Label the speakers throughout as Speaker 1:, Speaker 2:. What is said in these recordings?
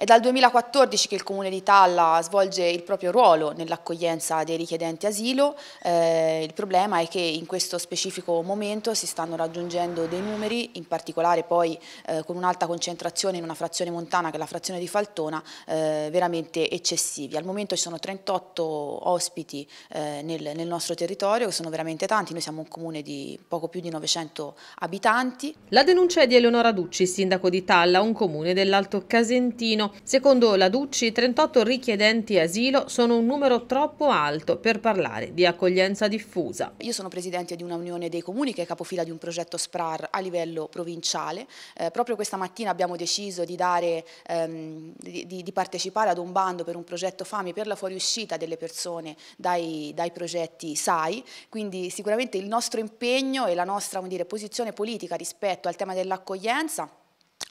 Speaker 1: È dal 2014 che il Comune di Talla svolge il proprio ruolo nell'accoglienza dei richiedenti asilo, eh, il problema è che in questo specifico momento si stanno raggiungendo dei numeri, in particolare poi eh, con un'alta concentrazione in una frazione montana che è la frazione di Faltona, eh, veramente eccessivi. Al momento ci sono 38 ospiti eh, nel, nel nostro territorio, che sono veramente tanti, noi siamo un comune di poco più di 900
Speaker 2: abitanti. La denuncia è di Eleonora Ducci, sindaco di Talla, un comune dell'Alto Casentino Secondo la Ducci, 38 richiedenti asilo sono un numero troppo alto per parlare di accoglienza diffusa.
Speaker 1: Io sono presidente di una unione dei comuni che è capofila di un progetto SPRAR a livello provinciale. Eh, proprio questa mattina abbiamo deciso di, dare, ehm, di, di, partecipare ad un bando per un progetto FAMI per la fuoriuscita delle persone dai, dai progetti SAI, quindi sicuramente il nostro impegno e la nostra dire, posizione politica rispetto al tema dell'accoglienza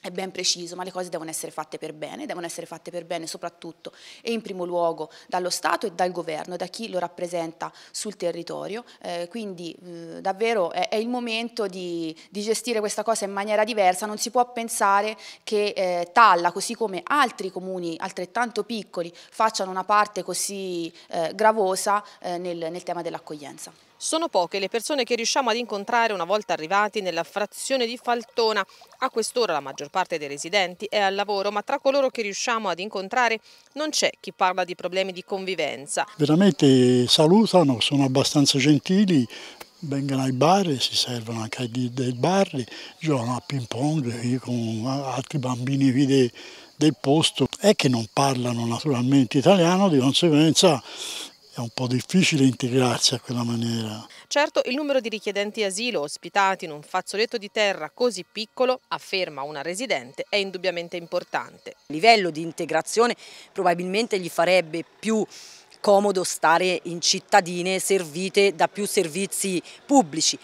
Speaker 1: è ben preciso, ma le cose devono essere fatte per bene, devono essere fatte per bene soprattutto e in primo luogo dallo Stato e dal governo, da chi lo rappresenta sul territorio, eh, quindi eh, davvero è, è, il momento di, di, gestire questa cosa in maniera diversa, non si può pensare che eh, Talla, così come altri comuni altrettanto piccoli, facciano una parte così eh, gravosa eh, nel, nel tema dell'accoglienza.
Speaker 2: Sono poche le persone che riusciamo ad incontrare una volta arrivati nella frazione di Faltona. A quest'ora la maggior parte dei residenti è al lavoro, ma tra coloro che riusciamo ad incontrare non c'è chi parla di problemi di convivenza.
Speaker 3: Veramente salutano, sono abbastanza gentili, vengono ai bar, si servono anche dei bar, giocano a ping pong eh, con altri bambini del posto e che non parlano naturalmente italiano, di conseguenza è un po' difficile integrarsi a quella maniera.
Speaker 2: Certo, il numero di richiedenti asilo ospitati in un fazzoletto di terra così piccolo, afferma una residente, è indubbiamente importante.
Speaker 4: Il livello di integrazione probabilmente gli farebbe più comodo stare in cittadine servite da più servizi pubblici,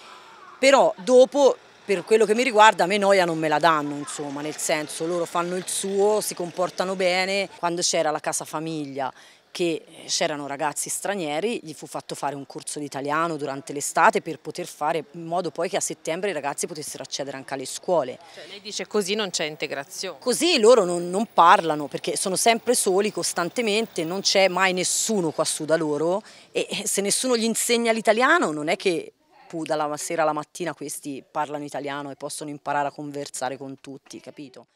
Speaker 4: però dopo per quello che mi riguarda a me noia non me la danno insomma nel senso loro fanno il suo si comportano bene quando c'era la casa famiglia che c'erano eh, ragazzi stranieri, gli fu fatto fare un corso di italiano durante l'estate per poter fare in modo poi che a settembre i ragazzi potessero accedere anche alle scuole.
Speaker 2: Cioè, lei dice così non c'è integrazione.
Speaker 4: Così loro non, non parlano perché sono sempre soli costantemente, non c'è mai nessuno qua su da loro e eh, se nessuno gli insegna l'italiano non è che dalla sera alla mattina questi parlano italiano e possono imparare a conversare con tutti, capito?